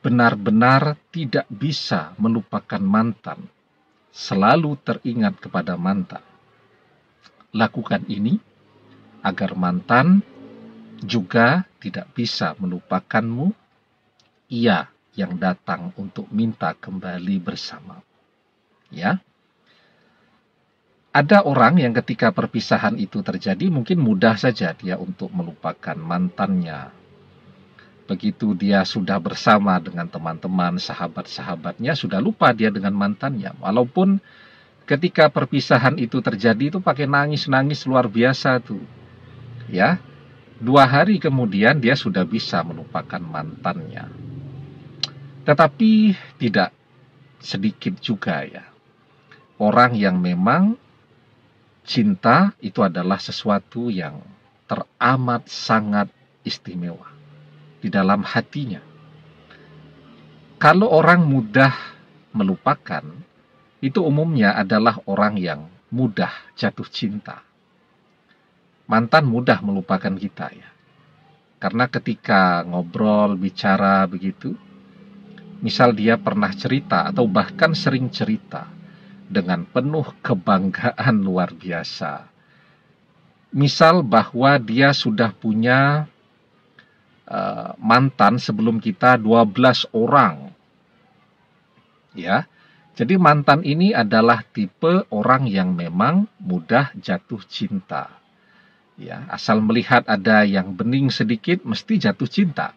benar-benar tidak bisa melupakan mantan, selalu teringat kepada mantan. Lakukan ini agar mantan juga tidak bisa melupakanmu, ia yang datang untuk minta kembali bersama. Ya. Ada orang yang ketika perpisahan itu terjadi mungkin mudah saja dia untuk melupakan mantannya, begitu dia sudah bersama dengan teman-teman, sahabat-sahabatnya, sudah lupa dia dengan mantannya. Walaupun ketika perpisahan itu terjadi itu pakai nangis-nangis luar biasa tuh. Ya. Dua hari kemudian dia sudah bisa melupakan mantannya. Tetapi tidak sedikit juga ya. Orang yang memang cinta itu adalah sesuatu yang teramat sangat istimewa di dalam hatinya. Kalau orang mudah melupakan, itu umumnya adalah orang yang mudah jatuh cinta. Mantan mudah melupakan kita ya. Karena ketika ngobrol, bicara begitu, misal dia pernah cerita atau bahkan sering cerita dengan penuh kebanggaan luar biasa. Misal bahwa dia sudah punya Eh, mantan sebelum kita 12 orang. Ya. Jadi mantan ini adalah tipe orang yang memang mudah jatuh cinta. Ya, asal melihat ada yang bening sedikit mesti jatuh cinta.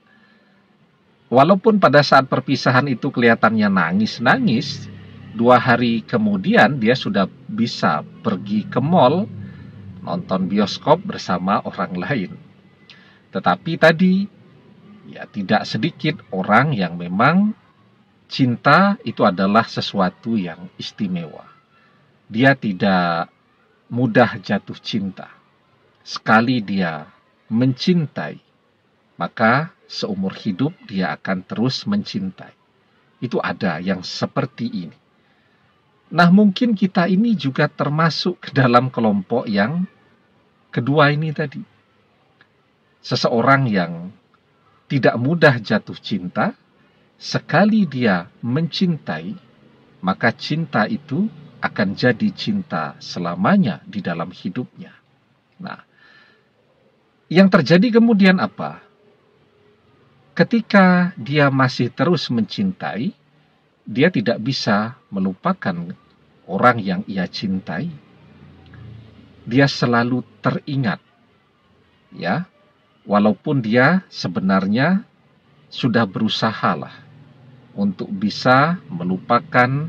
Walaupun pada saat perpisahan itu kelihatannya nangis-nangis, dua hari kemudian dia sudah bisa pergi ke mall, nonton bioskop bersama orang lain. Tetapi tadi ya tidak sedikit orang yang memang cinta itu adalah sesuatu yang istimewa. Dia tidak mudah jatuh cinta. Sekali dia mencintai, maka seumur hidup dia akan terus mencintai. Itu ada yang seperti ini. Nah, mungkin kita ini juga termasuk ke dalam kelompok yang kedua ini tadi. Seseorang yang tidak mudah jatuh cinta, sekali dia mencintai, maka cinta itu akan jadi cinta selamanya di dalam hidupnya. Nah, yang terjadi kemudian apa? Ketika dia masih terus mencintai, dia tidak bisa melupakan orang yang ia cintai. Dia selalu teringat, ya, walaupun dia sebenarnya sudah berusaha lah untuk bisa melupakan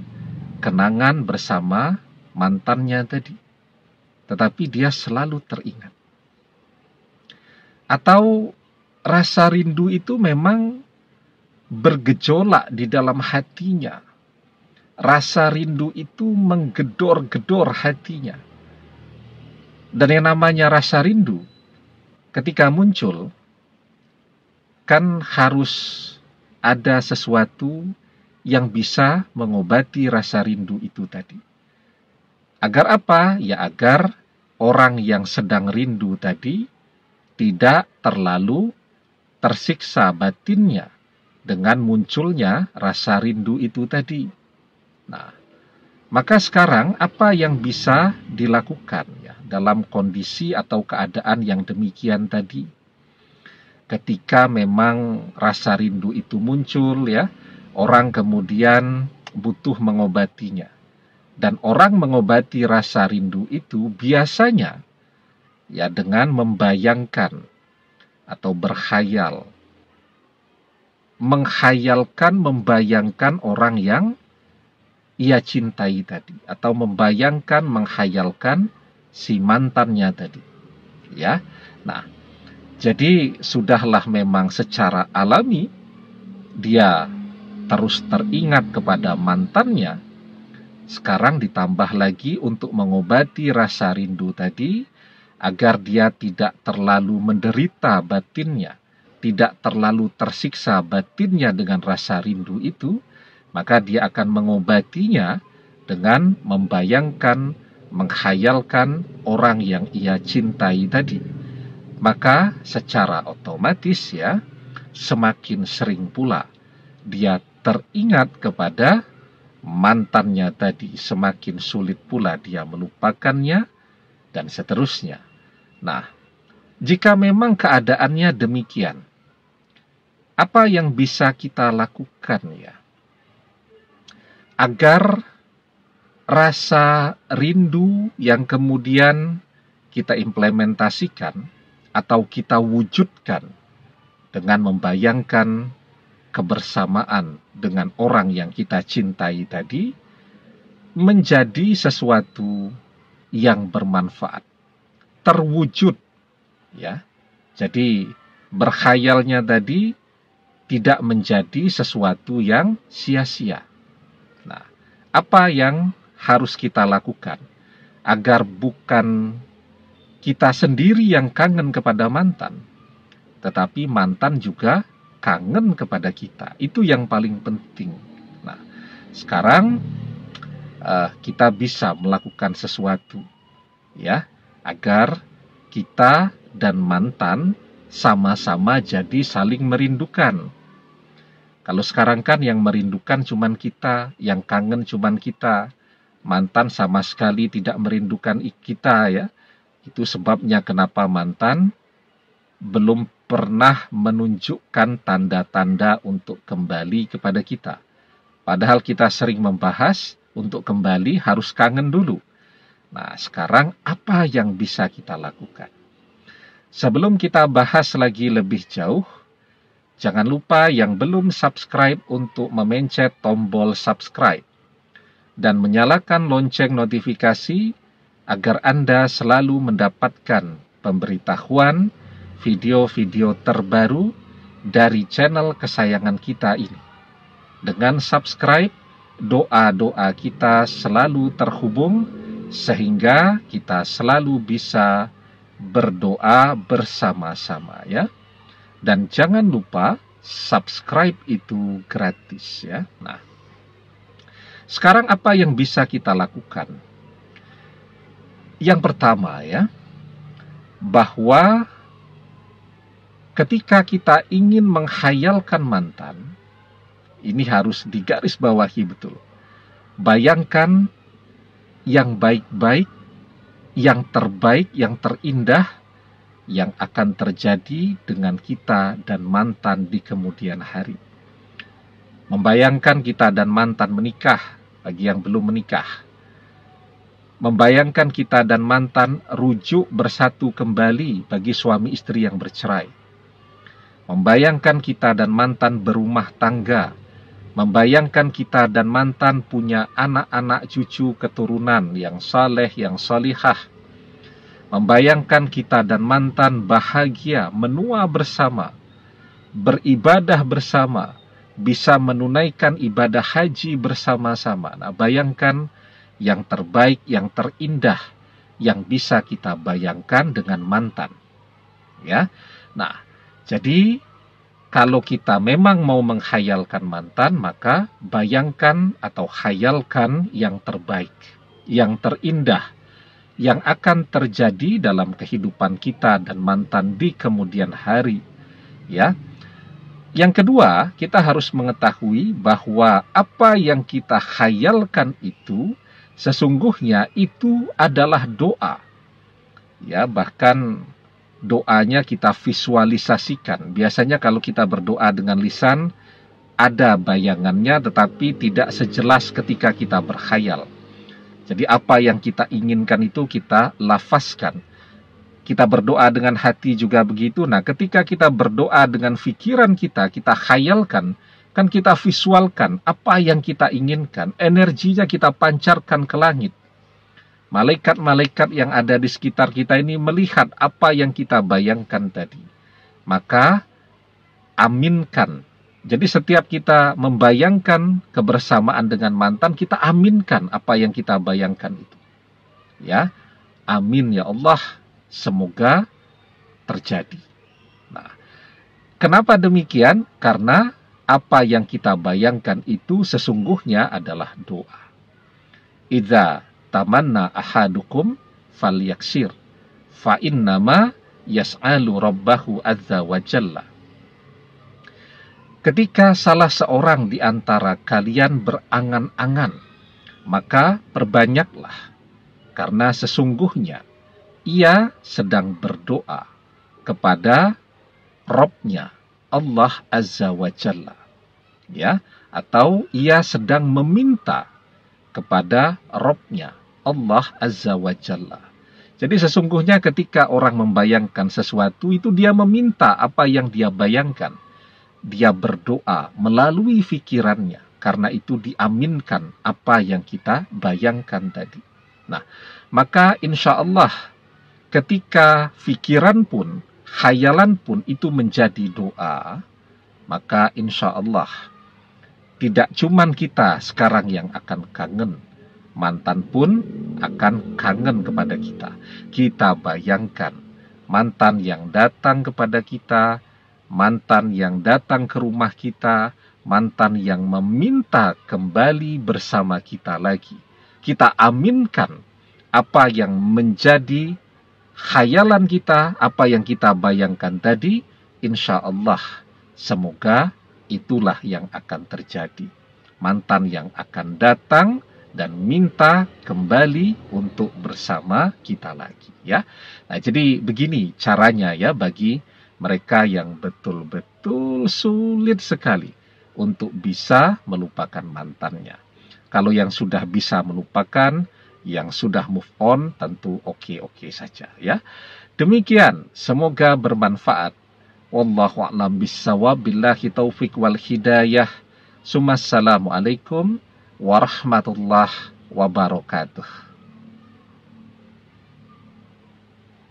kenangan bersama mantannya tadi. Tetapi dia selalu teringat. Atau rasa rindu itu memang bergejolak di dalam hatinya. Rasa rindu itu menggedor-gedor hatinya. Dan yang namanya rasa rindu ketika muncul kan harus ada sesuatu yang bisa mengobati rasa rindu itu tadi. Agar apa? Ya agar orang yang sedang rindu tadi tidak terlalu tersiksa batinnya dengan munculnya rasa rindu itu tadi. Nah, maka sekarang apa yang bisa dilakukan dalam kondisi atau keadaan yang demikian tadi. Ketika memang rasa rindu itu muncul ya, orang kemudian butuh mengobatinya. Dan orang mengobati rasa rindu itu biasanya ya dengan membayangkan atau berkhayal. Menghayalkan, membayangkan orang yang ia cintai tadi atau membayangkan, menghayalkan si mantannya tadi. Ya. Nah, jadi sudahlah memang secara alami dia terus teringat kepada mantannya. Sekarang ditambah lagi untuk mengobati rasa rindu tadi agar dia tidak terlalu menderita batinnya, tidak terlalu tersiksa batinnya dengan rasa rindu itu, maka dia akan mengobatinya dengan membayangkan menghayalkan orang yang ia cintai tadi. Maka secara otomatis ya, semakin sering pula dia teringat kepada mantannya tadi, semakin sulit pula dia melupakannya dan seterusnya. Nah, jika memang keadaannya demikian, apa yang bisa kita lakukan ya? Agar rasa rindu yang kemudian kita implementasikan atau kita wujudkan dengan membayangkan kebersamaan dengan orang yang kita cintai tadi menjadi sesuatu yang bermanfaat terwujud ya jadi berkhayalnya tadi tidak menjadi sesuatu yang sia-sia nah apa yang harus kita lakukan agar bukan kita sendiri yang kangen kepada mantan, tetapi mantan juga kangen kepada kita. Itu yang paling penting. Nah, sekarang uh, kita bisa melakukan sesuatu, ya, agar kita dan mantan sama-sama jadi saling merindukan. Kalau sekarang kan yang merindukan cuman kita, yang kangen cuman kita mantan sama sekali tidak merindukan kita ya. Itu sebabnya kenapa mantan belum pernah menunjukkan tanda-tanda untuk kembali kepada kita. Padahal kita sering membahas untuk kembali harus kangen dulu. Nah, sekarang apa yang bisa kita lakukan? Sebelum kita bahas lagi lebih jauh, jangan lupa yang belum subscribe untuk memencet tombol subscribe dan menyalakan lonceng notifikasi agar Anda selalu mendapatkan pemberitahuan video-video terbaru dari channel kesayangan kita ini. Dengan subscribe, doa-doa kita selalu terhubung sehingga kita selalu bisa berdoa bersama-sama ya. Dan jangan lupa subscribe itu gratis ya. Nah, sekarang apa yang bisa kita lakukan? Yang pertama ya, bahwa ketika kita ingin menghayalkan mantan, ini harus digarisbawahi betul. Bayangkan yang baik-baik, yang terbaik, yang terindah yang akan terjadi dengan kita dan mantan di kemudian hari. Membayangkan kita dan mantan menikah bagi yang belum menikah. Membayangkan kita dan mantan rujuk bersatu kembali bagi suami istri yang bercerai. Membayangkan kita dan mantan berumah tangga. Membayangkan kita dan mantan punya anak-anak cucu keturunan yang saleh, yang salihah. Membayangkan kita dan mantan bahagia, menua bersama, beribadah bersama, bisa menunaikan ibadah haji bersama-sama. Nah, bayangkan yang terbaik, yang terindah yang bisa kita bayangkan dengan mantan. Ya. Nah, jadi kalau kita memang mau menghayalkan mantan, maka bayangkan atau hayalkan yang terbaik, yang terindah yang akan terjadi dalam kehidupan kita dan mantan di kemudian hari. Ya, yang kedua, kita harus mengetahui bahwa apa yang kita khayalkan itu sesungguhnya itu adalah doa. Ya, bahkan doanya kita visualisasikan. Biasanya kalau kita berdoa dengan lisan ada bayangannya tetapi tidak sejelas ketika kita berkhayal. Jadi apa yang kita inginkan itu kita lafazkan kita berdoa dengan hati juga begitu. Nah, ketika kita berdoa dengan pikiran kita, kita khayalkan, kan kita visualkan apa yang kita inginkan, energinya kita pancarkan ke langit. Malaikat-malaikat yang ada di sekitar kita ini melihat apa yang kita bayangkan tadi. Maka aminkan. Jadi setiap kita membayangkan kebersamaan dengan mantan, kita aminkan apa yang kita bayangkan itu. Ya, amin ya Allah. Semoga terjadi. Nah, kenapa demikian? Karena apa yang kita bayangkan itu sesungguhnya adalah doa. Idza tamanna ahadukum falyaksir fa innama yas'alu rabbahu azza wa jalla. Ketika salah seorang di antara kalian berangan-angan, maka perbanyaklah, karena sesungguhnya ia sedang berdoa kepada Robnya Allah Azza wa Jalla ya atau ia sedang meminta kepada Robnya Allah Azza wa Jalla jadi sesungguhnya ketika orang membayangkan sesuatu itu dia meminta apa yang dia bayangkan dia berdoa melalui fikirannya. karena itu diaminkan apa yang kita bayangkan tadi nah maka insya Allah ketika pikiran pun, khayalan pun itu menjadi doa, maka insya Allah tidak cuman kita sekarang yang akan kangen, mantan pun akan kangen kepada kita. Kita bayangkan mantan yang datang kepada kita, mantan yang datang ke rumah kita, mantan yang meminta kembali bersama kita lagi. Kita aminkan apa yang menjadi khayalan kita, apa yang kita bayangkan tadi, insya Allah, semoga itulah yang akan terjadi. Mantan yang akan datang dan minta kembali untuk bersama kita lagi ya. Nah, jadi begini caranya ya bagi mereka yang betul-betul sulit sekali untuk bisa melupakan mantannya. Kalau yang sudah bisa melupakan, yang sudah move on tentu oke-oke okay -okay saja ya. Demikian, semoga bermanfaat. Wallahu a'lam bissawab. Billahi taufik wal hidayah. Assalamualaikum warahmatullahi wabarakatuh.